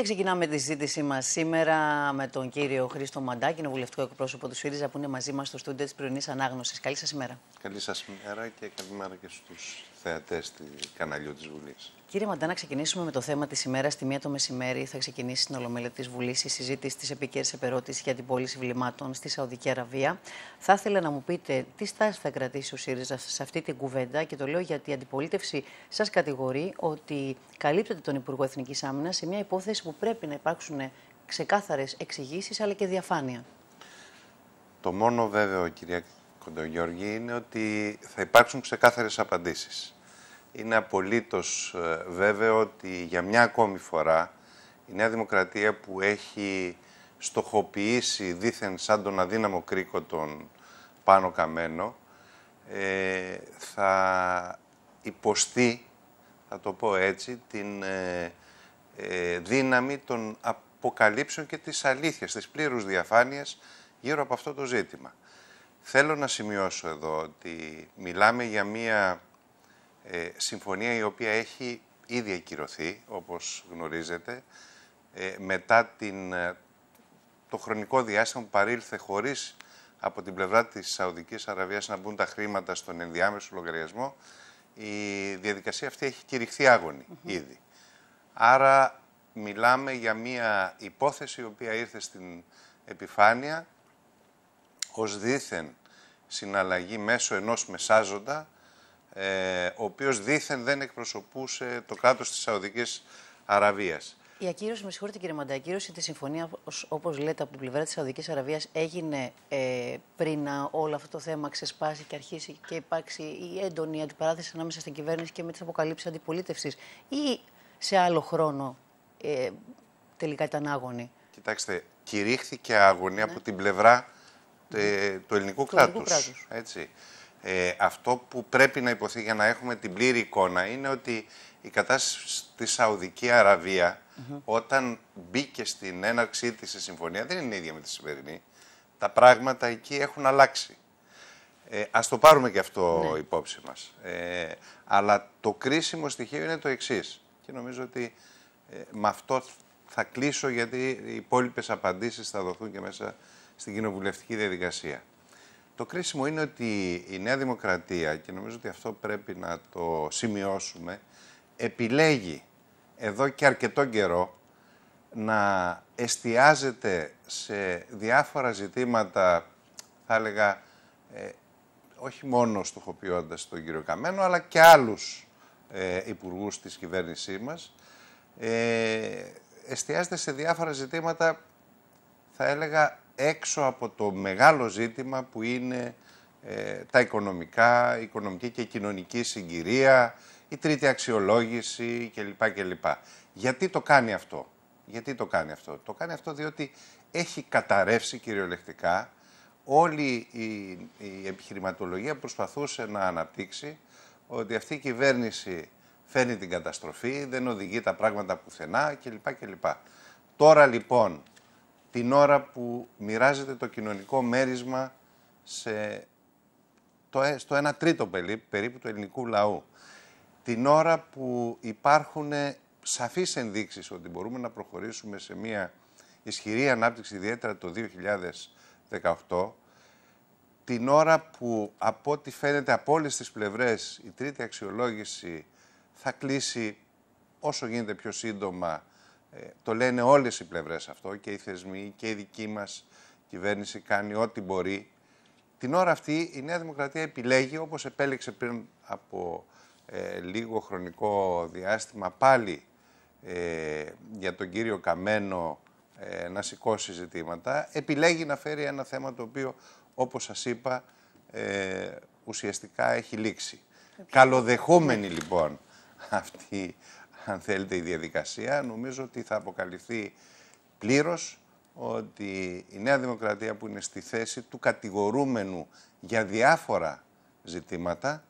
Και ξεκινάμε τη συζήτησή μας σήμερα με τον κύριο Χρήστο Μαντάκη, βουλευτικό εκπρόσωπο του ΣΥΡΙΖΑ, που είναι μαζί μας στο στούντιο της πρωινής ανάγνωσης. Καλή σας ημέρα. Καλή σας ημέρα και καλημέρα και στους θεατές του καναλιού της Βουλής. Κύριε Μαντά, να ξεκινήσουμε με το θέμα της ημέρας. Στη μία το μεσημέρι θα ξεκινήσει στην Ολομέλεια της Βουλής η συζήτηση της επίκαιρης επερώτησης για την πώληση βλημάτων στη Σαουδική Αραβία. Θα ήθελα να μου πείτε τι στάση θα κρατήσει ο ΣΥΡΙΖΑ σε αυτή την κουβέντα και το λέω γιατί η αντιπολίτευση σας κατηγορεί ότι καλύπτεται τον Υπουργό Εθνικής Άμυνας σε μια υπόθεση που πρέπει να υπάρξουν ξεκάθαρες εξηγήσεις αλλά και διαφάνεια. Το μόνο βέβαιο, κυρία Κοντογιώργη, είναι ότι θα υπάρξουν ξεκάθαρες απαντήσεις είναι απολύτως ε, βέβαιο ότι για μια ακόμη φορά η Νέα Δημοκρατία που έχει στοχοποιήσει δήθεν σαν τον αδύναμο κρίκο τον πάνω καμένο ε, θα υποστεί, θα το πω έτσι, την ε, δύναμη των αποκαλύψεων και της αλήθειας, της πλήρους διαφάνειας γύρω από αυτό το ζήτημα. Θέλω να σημειώσω εδώ ότι μιλάμε για μία ε, συμφωνία η οποία έχει ήδη ακυρωθεί, όπως γνωρίζετε, ε, μετά την, ε, το χρονικό διάστημα που παρήλθε χωρίς από την πλευρά της Σαουδικής Αραβίας να μπουν τα χρήματα στον ενδιάμεσο λογαριασμό, η διαδικασία αυτή έχει κηρυχθεί άγωνη ήδη. Άρα μιλάμε για μια υπόθεση η οποία ήρθε στην επιφάνεια ως δήθεν συναλλαγή μέσω ενός μεσάζοντα ε, ο οποίος δήθεν δεν εκπροσωπούσε το κράτος της Σαουδικής Αραβίας. Η ακύρωση, με συγχωρείτε κύριε η ακύρωση της συμφωνίας, όπως λέτε, από την πλευρά της Σαουδικής Αραβίας έγινε ε, πριν όλο αυτό το θέμα ξεσπάσει και αρχίσει και υπάρξει η έντονη αντιπαράθεση ανάμεσα στην κυβέρνηση και με τις αποκαλύψεις αντιπολίτευσης, ή σε άλλο χρόνο ε, τελικά ήταν άγωνη. Κοιτάξτε, κηρύχθηκε άγωνη ναι. από την πλευρά ε, του ελληνικού κράτους. Έτσι. Ε, αυτό που πρέπει να υποθεί για να έχουμε την πλήρη εικόνα είναι ότι η κατάσταση στη Σαουδική Αραβία όταν μπήκε στην έναρξή της σε συμφωνία δεν είναι ίδια με τη σημερινή. Τα πράγματα εκεί έχουν αλλάξει. Ε, ας το πάρουμε και αυτό ναι. υπόψη μας. Ε, αλλά το κρίσιμο στοιχείο είναι το εξής. Και νομίζω ότι ε, με αυτό θα κλείσω γιατί οι υπόλοιπες απαντήσεις θα δοθούν και μέσα στην κοινοβουλευτική διαδικασία. Το κρίσιμο είναι ότι η Νέα Δημοκρατία, και νομίζω ότι αυτό πρέπει να το σημειώσουμε, επιλέγει εδώ και αρκετό καιρό να εστιάζεται σε διάφορα ζητήματα, θα έλεγα, ε, όχι μόνο στοχοποιώντας τον κύριο Καμένο, αλλά και άλλους ε, υπουργούς της κυβέρνησής μας, ε, εστιάζεται σε διάφορα ζητήματα, θα έλεγα, έξω από το μεγάλο ζήτημα που είναι ε, τα οικονομικά, η οικονομική και κοινωνική συγκυρία, η τρίτη αξιολόγηση κλπ. κλπ. Γιατί το κάνει αυτό. Γιατί το κάνει αυτό. Το κάνει αυτό διότι έχει καταρρεύσει κυριολεκτικά όλη η, η επιχειρηματολογία που προσπαθούσε να αναπτύξει ότι αυτή η κυβέρνηση φέρνει την καταστροφή, δεν οδηγεί τα πράγματα πουθενά κλπ. κλπ. Τώρα λοιπόν την ώρα που μοιράζεται το κοινωνικό μέρισμα σε το, ε, στο 1 τρίτο περίπου, περίπου του ελληνικού λαού. Την ώρα που υπάρχουν σαφείς ενδείξεις ότι μπορούμε να προχωρήσουμε σε μια ισχυρή ανάπτυξη, ιδιαίτερα το 2018, την ώρα που από ό,τι φαίνεται από όλες τις πλευρές η τρίτη αξιολόγηση θα κλείσει όσο γίνεται πιο σύντομα ε, το λένε όλες οι πλευρές αυτό και οι θεσμοί και η δική μας κυβέρνηση κάνει ό,τι μπορεί. Την ώρα αυτή η Νέα Δημοκρατία επιλέγει, όπως επέλεξε πριν από ε, λίγο χρονικό διάστημα, πάλι ε, για τον κύριο Καμένο να σηκώσει ζητήματα, επιλέγει να φέρει ένα θέμα το οποίο, όπως σας είπα, ουσιαστικά έχει λήξει. Καλοδεχόμενη λοιπόν αυτή αν θέλετε, η διαδικασία, νομίζω ότι θα αποκαλυφθεί πλήρως ότι η Νέα Δημοκρατία που είναι στη θέση του κατηγορούμενου για διάφορα ζητήματα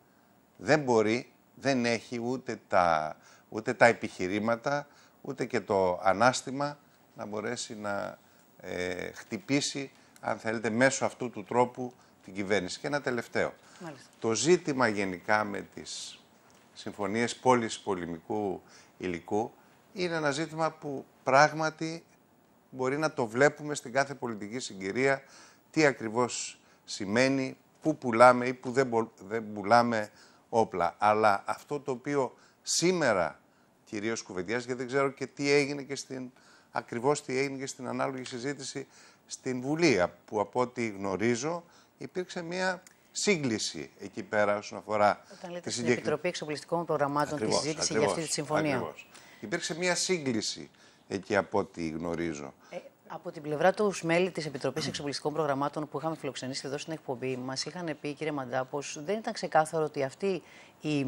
δεν μπορεί, δεν έχει ούτε τα, ούτε τα επιχειρήματα, ούτε και το ανάστημα να μπορέσει να ε, χτυπήσει, αν θέλετε, μέσω αυτού του τρόπου την κυβέρνηση. Και ένα τελευταίο. Μάλιστα. Το ζήτημα γενικά με τις συμφωνίες πόλης πολεμικού υλικού, είναι ένα ζήτημα που πράγματι μπορεί να το βλέπουμε στην κάθε πολιτική συγκυρία, τι ακριβώς σημαίνει, πού πουλάμε ή πού δεν, πουλάμε όπλα. Αλλά αυτό το οποίο σήμερα κυρίως κουβεντιάζει, γιατί δεν ξέρω και τι έγινε και στην, ακριβώς τι έγινε και στην ανάλογη συζήτηση στην Βουλή, που από ό,τι γνωρίζω υπήρξε μια σύγκληση εκεί πέρα όσον αφορά Όταν λέτε τη Επιτροπή Εξοπλιστικών Προγραμμάτων τη συζήτηση για αυτή τη συμφωνία. Υπήρξε μια σύγκληση εκεί από ό,τι γνωρίζω. Ε, από την πλευρά τους μέλη της Επιτροπής Εξοπλιστικών Προγραμμάτων που είχαμε φιλοξενήσει εδώ στην εκπομπή, μας είχαν πει, κύριε Μαντά, πω δεν ήταν ξεκάθαρο ότι αυτή η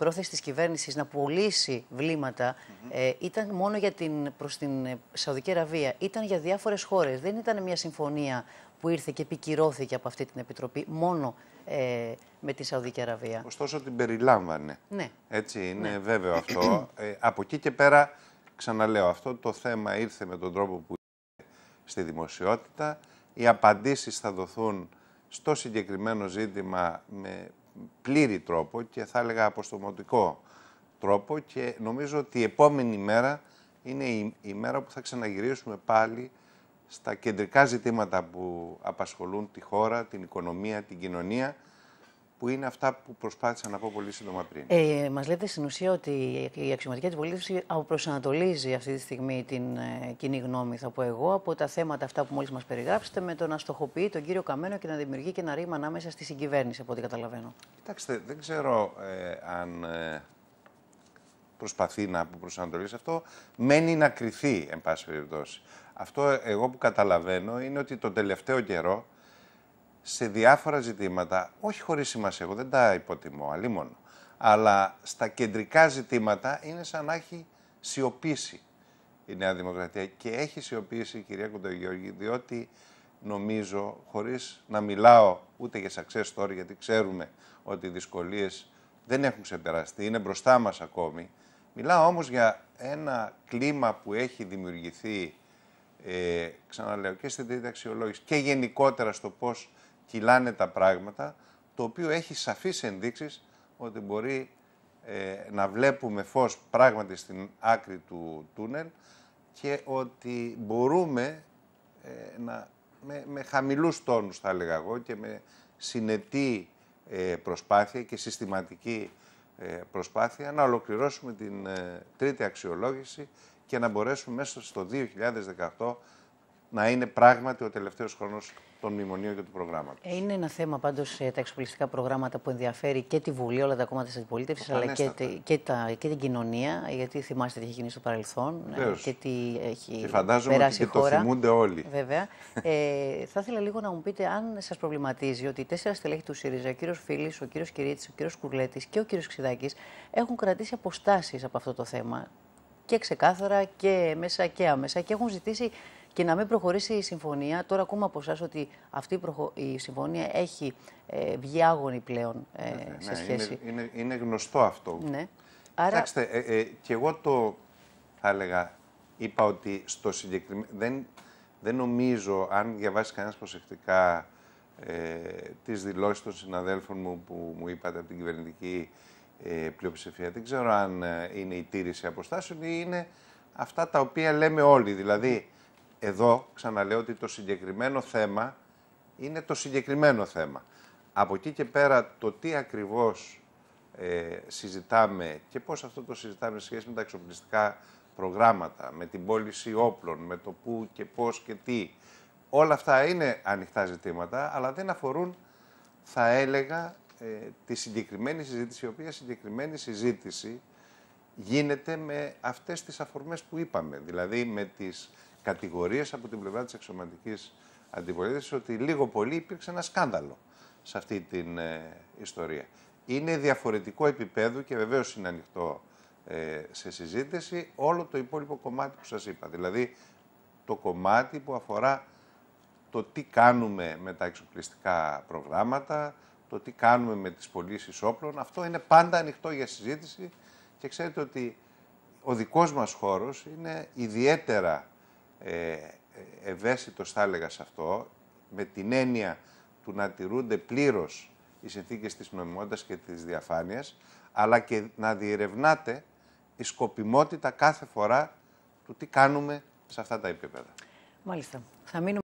πρόθεση της κυβέρνησης να πουλήσει βλήματα ε, ήταν μόνο για την, προς την ε, Σαουδική Αραβία. Ήταν για διάφορες χώρες. Δεν ήταν μια συμφωνία που ήρθε και επικυρώθηκε από αυτή την επιτροπή μόνο ε, με τη Σαουδική Αραβία. Ωστόσο την περιλάμβανε. Ναι. Έτσι είναι ναι. βέβαιο αυτό. από εκεί και πέρα, ξαναλέω, αυτό το θέμα ήρθε με τον τρόπο που ήρθε στη δημοσιότητα. Οι απαντήσεις θα δοθούν στο συγκεκριμένο ζήτημα με πλήρη τρόπο και θα έλεγα αποστομωτικό τρόπο και νομίζω ότι η επόμενη μέρα είναι η, η μέρα που θα ξαναγυρίσουμε πάλι στα κεντρικά ζητήματα που απασχολούν τη χώρα, την οικονομία, την κοινωνία που είναι αυτά που προσπάθησα να πω πολύ σύντομα πριν. Ε, μας λέτε στην ουσία ότι η αξιωματική αντιπολίτευση προσανατολίζει αυτή τη στιγμή την ε, κοινή γνώμη, θα πω εγώ, από τα θέματα αυτά που μόλις μας περιγράψετε, με το να στοχοποιεί τον κύριο Καμένο και να δημιουργεί και ένα ρήμα ανάμεσα στη συγκυβέρνηση, από ό,τι καταλαβαίνω. Κοιτάξτε, δεν ξέρω ε, αν ε, προσπαθεί να προσανατολίσει αυτό. Μένει να κρυθεί, εν πάση περιπτώσει. Αυτό ε, εγώ που καταλαβαίνω είναι ότι τον τελευταίο καιρό, σε διάφορα ζητήματα, όχι χωρίς σημασία, εγώ δεν τα υποτιμώ, αλίμονο, αλλά στα κεντρικά ζητήματα είναι σαν να έχει σιωπήσει η Νέα Δημοκρατία και έχει σιωπήσει η κυρία Κοντογιώργη, διότι νομίζω, χωρίς να μιλάω ούτε για success story, γιατί ξέρουμε ότι οι δυσκολίες δεν έχουν ξεπεραστεί, είναι μπροστά μας ακόμη. Μιλάω όμως για ένα κλίμα που έχει δημιουργηθεί, ε, ξαναλέω, και στην τρίτη αξιολόγηση και γενικότερα στο πώς κυλάνε τα πράγματα, το οποίο έχει σαφείς ενδείξεις ότι μπορεί ε, να βλέπουμε φως πράγματι στην άκρη του τούνελ και ότι μπορούμε ε, να, με, με χαμηλούς τόνους θα έλεγα εγώ και με συνετή ε, προσπάθεια και συστηματική προσπάθεια να ολοκληρώσουμε την τρίτη αξιολόγηση και να μπορέσουμε μέσα στο 2018 να είναι πράγματι ο τελευταίος χρόνος των μνημονίων και του προγράμματος. Ε, είναι ένα θέμα πάντως ε, τα εξοπλιστικά προγράμματα που ενδιαφέρει και τη Βουλή, όλα τα κόμματα της αντιπολίτευσης, αλλά και, και, τα, και την κοινωνία. Γιατί θυμάστε τι έχει γίνει στο παρελθόν ε, Βεβαίως. και τι έχει και φαντάζομαι ότι και χώρα. το θυμούνται όλοι. Βέβαια. ε, θα ήθελα λίγο να μου πείτε αν σας προβληματίζει ότι οι τέσσερα στελέχη του ΣΥΡΙΖΑ, ο κύριος Φίλης, ο κύριος Κυρίτης, ο κύριος Κουρλέτης και ο κύριος Ξηδάκης έχουν κρατήσει αποστάσεις από αυτό το θέμα. Και ξεκάθαρα και μέσα και άμεσα και έχουν ζητήσει και να μην προχωρήσει η συμφωνία. Τώρα ακούμε από εσάς ότι αυτή η συμφωνία έχει ε, βγει άγωνη πλέον ε, ναι, ναι, σε ναι, σχέση. Είναι, είναι, είναι γνωστό αυτό. Ναι. Άρα... Κοιτάξτε, ε, ε, και εγώ το θα έλεγα, είπα ότι στο συγκεκριμένο... Δεν, δεν νομίζω, αν διαβάσει κανένας προσεκτικά ε, τις δηλώσεις των συναδέλφων μου που μου είπατε από την κυβερνητική ε, πλειοψηφία, δεν ξέρω αν είναι η τήρηση αποστάσεων ή είναι αυτά τα οποία λέμε όλοι. Δηλαδή, εδώ ξαναλέω ότι το συγκεκριμένο θέμα είναι το συγκεκριμένο θέμα. Από εκεί και πέρα το τι ακριβώς ε, συζητάμε και πώς αυτό το συζητάμε σε σχέση με τα εξοπλιστικά προγράμματα, με την πώληση όπλων, με το πού και πώς και τι, όλα αυτά είναι ανοιχτά ζητήματα, αλλά δεν αφορούν, θα έλεγα, ε, τη συγκεκριμένη συζήτηση, η οποία συγκεκριμένη συζήτηση γίνεται με αυτές τις αφορμές που είπαμε, δηλαδή με τις κατηγορίες από την πλευρά της εξωματικής αντιπολίτευσης ότι λίγο πολύ υπήρξε ένα σκάνδαλο σε αυτή την ε, ιστορία. Είναι διαφορετικό επίπεδο και βεβαίως είναι ανοιχτό ε, σε συζήτηση όλο το υπόλοιπο κομμάτι που σας είπα. Δηλαδή το κομμάτι που αφορά το τι κάνουμε με τα εξοπλιστικά προγράμματα, το τι κάνουμε με τις πωλήσεις όπλων, αυτό είναι πάντα ανοιχτό για συζήτηση και ξέρετε ότι ο δικός μας χώρος είναι ιδιαίτερα ε, ευαίσθητος θα έλεγα σε αυτό, με την έννοια του να τηρούνται πλήρως οι συνθήκες της νομιμότητας και της διαφάνειας, αλλά και να διερευνάτε η σκοπιμότητα κάθε φορά του τι κάνουμε σε αυτά τα επίπεδα. Μάλιστα. Θα